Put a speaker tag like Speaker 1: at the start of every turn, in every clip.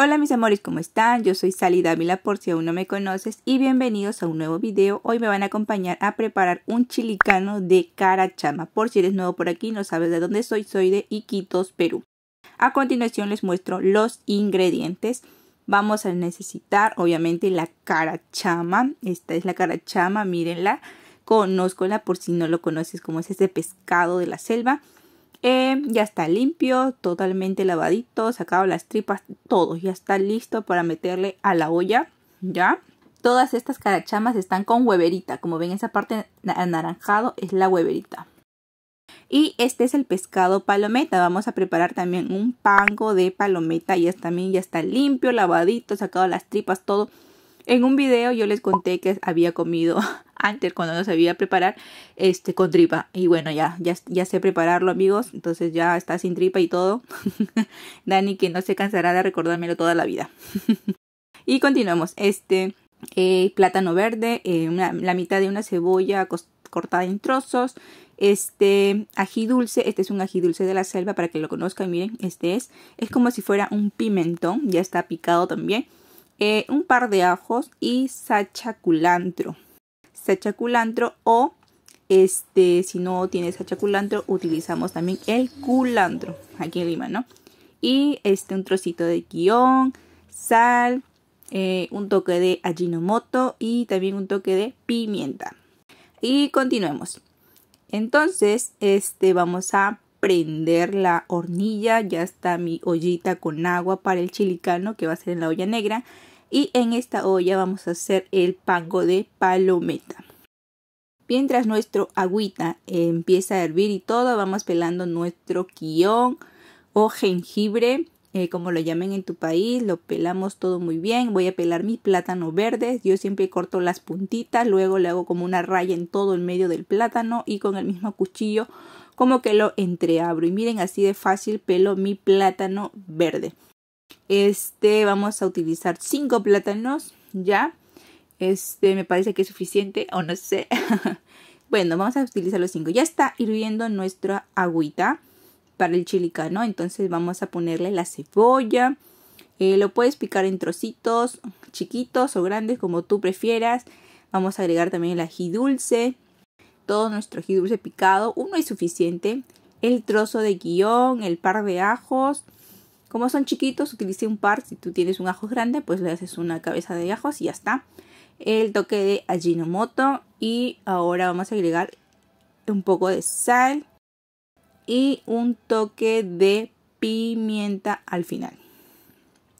Speaker 1: Hola mis amores, ¿cómo están? Yo soy Sally Dávila por si aún no me conoces y bienvenidos a un nuevo video. Hoy me van a acompañar a preparar un chilicano de carachama. Por si eres nuevo por aquí, no sabes de dónde soy, soy de Iquitos, Perú. A continuación les muestro los ingredientes. Vamos a necesitar, obviamente, la carachama. Esta es la carachama, mírenla. la por si no lo conoces, como es este pescado de la selva. Eh, ya está limpio, totalmente lavadito, sacado las tripas, todo. Ya está listo para meterle a la olla, ¿ya? Todas estas carachamas están con hueverita. Como ven, esa parte anaranjado es la hueverita. Y este es el pescado palometa. Vamos a preparar también un pango de palometa. Ya también ya está limpio, lavadito, sacado las tripas, todo. En un video yo les conté que había comido antes cuando no sabía preparar este con tripa y bueno ya ya sé prepararlo amigos entonces ya está sin tripa y todo Dani que no se cansará de recordármelo toda la vida y continuamos este eh, plátano verde eh, la mitad de una cebolla cortada en trozos. Este ají dulce, este es un ají dulce de la selva para que lo conozcan, miren, este es. Es como si fuera un pimentón, ya está picado también. Eh, un par de ajos y sacha culantro. Sacha culantro o este, si no tienes sacha culantro, utilizamos también el culantro aquí en Lima, ¿no? Y este, un trocito de guión, sal, eh, un toque de ajinomoto y también un toque de pimienta. Y continuemos. Entonces, este, vamos a prender la hornilla. Ya está mi ollita con agua para el chilicano que va a ser en la olla negra. Y en esta olla vamos a hacer el pango de palometa. Mientras nuestro agüita empieza a hervir y todo, vamos pelando nuestro guión o jengibre eh, como lo llamen en tu país, lo pelamos todo muy bien, voy a pelar mi plátano verde, yo siempre corto las puntitas, luego le hago como una raya en todo el medio del plátano y con el mismo cuchillo como que lo entreabro y miren así de fácil pelo mi plátano verde. Este vamos a utilizar cinco plátanos ya. Este me parece que es suficiente o no sé. bueno, vamos a utilizar los cinco. Ya está hirviendo nuestra agüita para el chilicano Entonces vamos a ponerle la cebolla. Eh, lo puedes picar en trocitos chiquitos o grandes como tú prefieras. Vamos a agregar también el ají dulce. Todo nuestro ají dulce picado. Uno es suficiente. El trozo de guión, el par de ajos. Como son chiquitos, utilice un par. Si tú tienes un ajo grande, pues le haces una cabeza de ajos y ya está. El toque de Ajinomoto. Y ahora vamos a agregar un poco de sal y un toque de pimienta al final.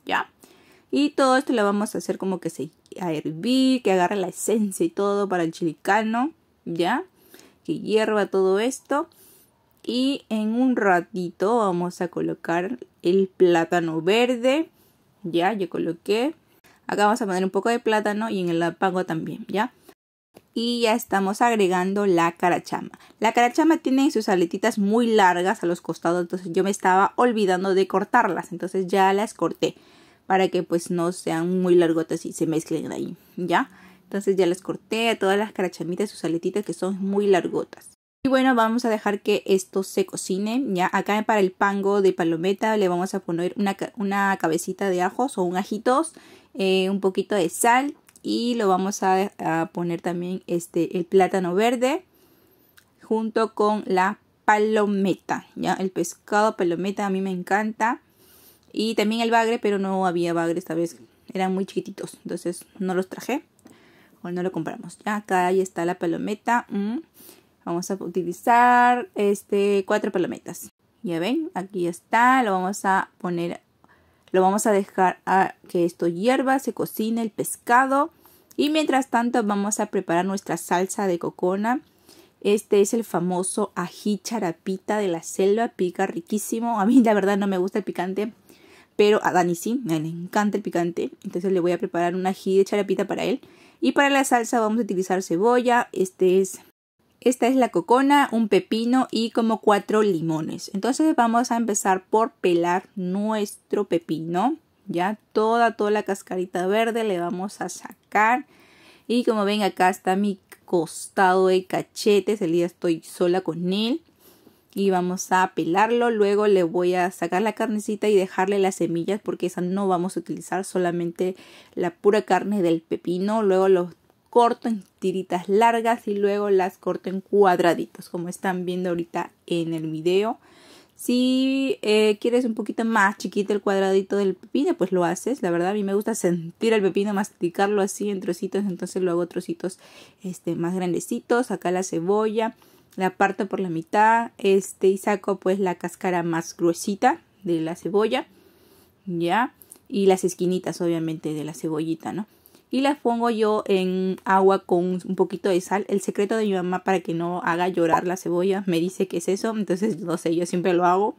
Speaker 1: ¿Ya? Y todo esto lo vamos a hacer como que se a hervir, que agarre la esencia y todo para el chilicano, ¿ya? Que hierva todo esto. Y en un ratito vamos a colocar el plátano verde, ¿ya? Yo coloqué. Acá vamos a poner un poco de plátano y en el apago también, ¿ya? y ya estamos agregando la carachama. La carachama tiene sus aletitas muy largas a los costados, entonces yo me estaba olvidando de cortarlas, entonces ya las corté para que pues no sean muy largotas y se mezclen ahí, ¿ya? Entonces ya las corté, a todas las carachamitas, sus aletitas que son muy largotas. Y bueno, vamos a dejar que esto se cocine, ¿ya? Acá para el pango de palometa le vamos a poner una, una cabecita de ajos o un ajitos, eh, un poquito de sal y lo vamos a, poner también este el plátano verde junto con la palometa, ¿ya? El pescado palometa a mí me encanta. Y también el bagre, pero no había bagre esta vez. Eran muy chiquititos, entonces no los traje. O no lo compramos. Ya, acá ahí está la palometa. Mm. Vamos a utilizar este cuatro palometas. Ya ven, aquí está. Lo vamos a poner, lo vamos a dejar a que esto hierva, se cocine el pescado. Y mientras tanto vamos a preparar nuestra salsa de cocona. Este es el famoso ají charapita de la selva, pica riquísimo. A mí la verdad no me gusta el picante, pero a Dani sí, me encanta el picante. Entonces le voy a preparar un ají de charapita para él. Y para la salsa vamos a utilizar cebolla, este es esta es la cocona, un pepino y como cuatro limones. Entonces vamos a empezar por pelar nuestro pepino ya toda, toda la cascarita verde le vamos a sacar. Y como ven, acá está mi costado de cachetes, el día estoy sola con él. Y vamos a pelarlo, luego le voy a sacar la carnecita y dejarle las semillas porque esa no vamos a utilizar, solamente la pura carne del pepino. Luego lo corto en tiritas largas y luego las corto en cuadraditos, como están viendo ahorita en el video. Si eh, quieres un poquito más chiquito el cuadradito del pepino, pues lo haces. La verdad, a mí me gusta sentir el pepino, masticarlo así en trocitos, entonces lo hago trocitos este, más grandecitos. Acá la cebolla, la parto por la mitad este, y saco pues la cáscara más gruesita de la cebolla, ¿ya? Y las esquinitas, obviamente, de la cebollita, ¿no? y las pongo yo en agua con un poquito de sal. El secreto de mi mamá para que no haga llorar la cebolla me dice que es eso, entonces no sé, yo siempre lo hago.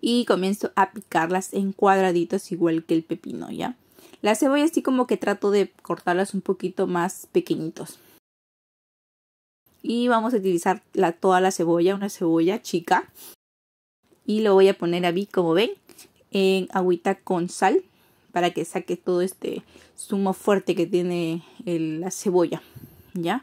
Speaker 1: Y comienzo a picarlas en cuadraditos igual que el pepino, ¿ya? La cebolla así como que trato de cortarlas un poquito más pequeñitos. Y vamos a utilizar la, toda la cebolla, una cebolla chica. Y lo voy a poner a mí, como ven, en agüita con sal para que saque todo este zumo fuerte que tiene la cebolla, ¿ya?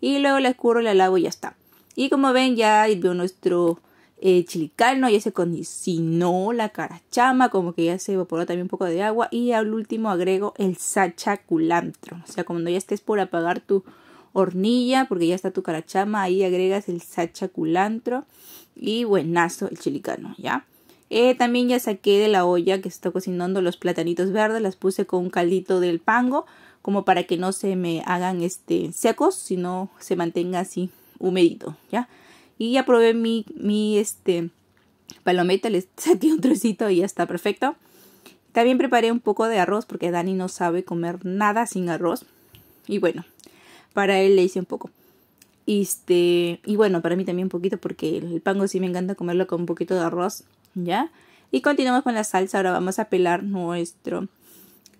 Speaker 1: Y luego le escurro, la lavo y ya está. Y como ven, ya hirvió nuestro eh, chilicano, ya se condicionó la carachama, como que ya se evaporó también un poco de agua. Y al último agrego el sacha culantro. O sea, cuando ya estés por apagar tu hornilla, porque ya está tu carachama, ahí agregas el sacha culantro y buenazo el chilicano, ¿ya? Eh, también ya saqué de la olla que está cocinando los platanitos verdes, las puse con un caldito del pango, como para que no se me hagan este, secos, sino se mantenga así humedito, ¿ya? Y ya probé mi, mi este, palometa, le saqué un trocito y ya está perfecto. También preparé un poco de arroz porque Dani no sabe comer nada sin arroz. Y bueno, para él le hice un poco. Este, y bueno, para mí también un poquito porque el pango sí me encanta comerlo con un poquito de arroz. ¿ya? Y continuamos con la salsa, ahora vamos a pelar nuestro,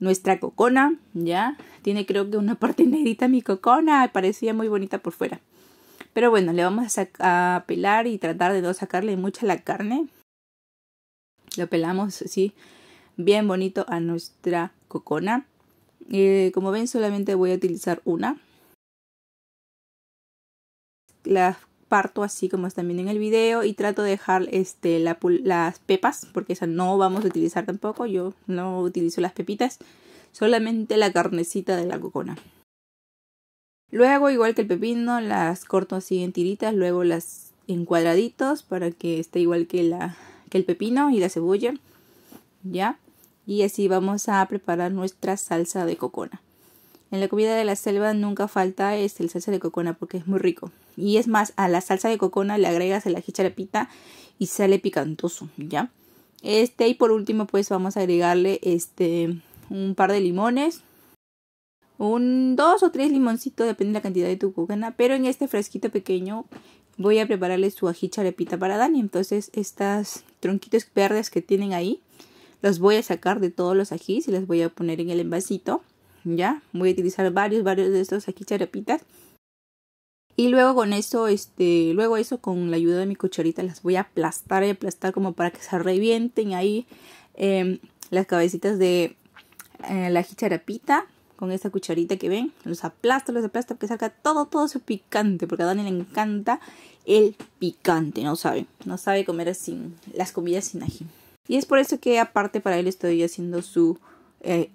Speaker 1: nuestra cocona, ¿ya? Tiene creo que una parte negrita mi cocona, parecía muy bonita por fuera. Pero bueno, le vamos a, pelar y tratar de no sacarle mucha la carne. Lo pelamos así, bien bonito a nuestra cocona. Eh, como ven, solamente voy a utilizar una. Las parto así como está viendo en el video y trato de dejar este, las pepas porque esa no vamos a utilizar tampoco, yo no utilizo las pepitas, solamente la carnecita de la cocona. Luego, igual que el pepino, las corto así en tiritas, luego las en cuadraditos para que esté igual que, la, que el pepino y la cebolla, ¿ya? Y así vamos a preparar nuestra salsa de cocona. En la comida de la selva nunca falta este, el salsa de cocona porque es muy rico. Y es más, a la salsa de cocona le agregas el ají charapita y sale picantoso, ¿ya? Este y por último pues vamos a agregarle este un par de limones, un dos o tres limoncitos depende de la cantidad de tu cocana, pero en este fresquito pequeño voy a prepararle su ají charepita para Dani. Entonces, estas tronquitos verdes que tienen ahí, los voy a sacar de todos los ajís y los voy a poner en el envasito. ¿ya? Voy a utilizar varios, varios de estos aquí Y luego con eso, este, luego eso con la ayuda de mi cucharita las voy a aplastar y aplastar como para que se revienten ahí em, las cabecitas de eh, la jicharapita con esta cucharita que ven. Los aplasto, los aplasto que saca todo, todo su picante. Porque a Dani le encanta el picante, no sabe. No sabe comer sin las comidas sin ají. Y es por eso que aparte para él estoy haciendo su eh,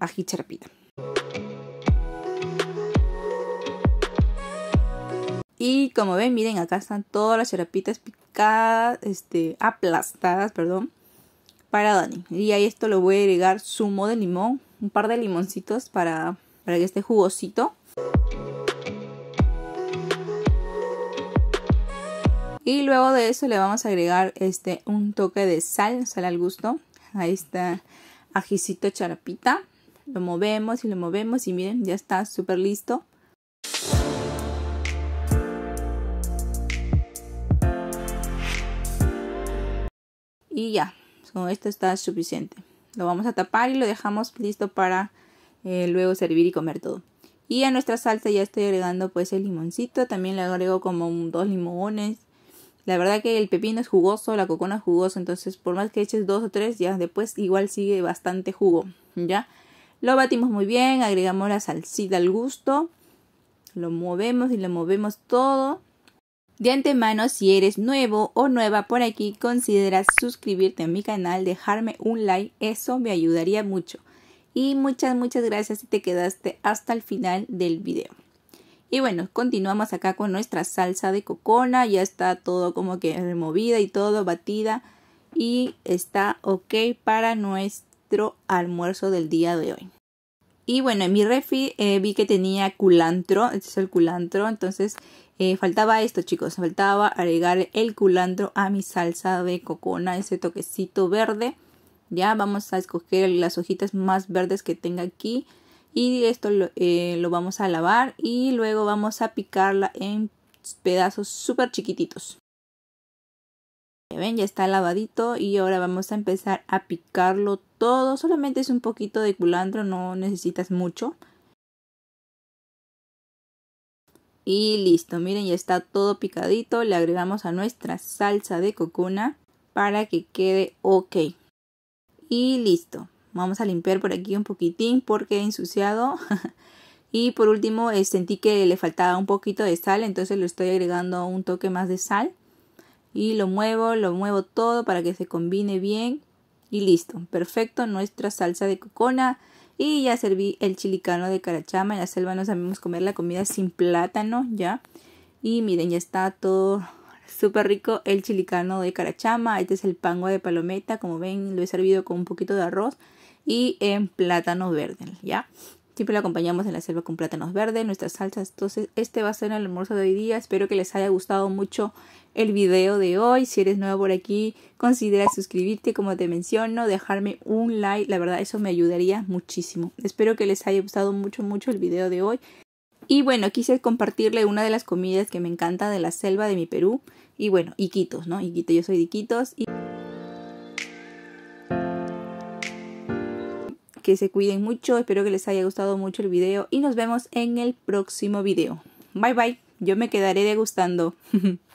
Speaker 1: Y como ven, miren, acá están todas las charapitas picadas, este, aplastadas, perdón, para Dani. Y a esto le voy a agregar zumo de limón, un par de limoncitos para, para que esté jugosito. Y luego de eso le vamos a agregar este, un toque de sal, sal al gusto. a este ajicito charapita. Lo movemos y lo movemos y miren, ya está súper listo. y ya con esto está suficiente lo vamos a tapar y lo dejamos listo para eh, luego servir y comer todo y a nuestra salsa ya estoy agregando pues el limoncito también le agrego como dos limones la verdad que el pepino es jugoso la cocona es jugosa entonces por más que eches dos o tres ya después igual sigue bastante jugo ya lo batimos muy bien agregamos la salsita al gusto lo movemos y lo movemos todo de antemano, si eres nuevo o nueva por aquí, considera suscribirte a mi canal, dejarme un like, eso me ayudaría mucho. Y muchas, muchas gracias si te quedaste hasta el final del video. Y bueno, continuamos acá con nuestra salsa de cocona, ya está todo como que removida y todo batida y está ok para nuestro almuerzo del día de hoy. Y bueno, en mi refi eh, vi que tenía culantro, este es el culantro, entonces eh, faltaba esto, chicos, faltaba agregar el culantro a mi salsa de cocona, ese toquecito verde. Ya vamos a escoger las hojitas más verdes que tenga aquí y esto lo, eh, lo vamos a lavar y luego vamos a picarla en pedazos súper chiquititos. Ya ven, ya está lavadito y ahora vamos a empezar a picarlo todo. Solamente es un poquito de culantro, no necesitas mucho. Y listo, miren, ya está todo picadito. Le agregamos a nuestra salsa de cocona para que quede ok. Y listo. Vamos a limpiar por aquí un poquitín porque he ensuciado. y por último eh, sentí que le faltaba un poquito de sal, entonces le estoy agregando un toque más de sal. Y lo muevo, lo muevo todo para que se combine bien. Y listo, perfecto, nuestra salsa de cocona y ya serví el chilicano de carachama. En la selva no sabemos comer la comida sin plátano, ya. Y miren, ya está todo súper rico el chilicano de carachama. Este es el pango de palometa. Como ven, lo he servido con un poquito de arroz y en plátano verde, ya. Siempre lo acompañamos en la selva con plátanos verdes, nuestras salsas. Entonces, este va a ser el almuerzo de hoy día. Espero que les haya gustado mucho el video de hoy. Si eres nuevo por aquí, considera suscribirte, como te menciono, dejarme un like. La verdad, eso me ayudaría muchísimo. Espero que les haya gustado mucho, mucho el video de hoy. Y bueno, quise compartirle una de las comidas que me encanta de la selva de mi Perú. Y bueno, Iquitos, ¿no? Iquitos, yo soy de Iquitos. Y... que se cuiden mucho, espero que les haya gustado mucho el video y nos vemos en el próximo video. Bye bye, yo me quedaré degustando.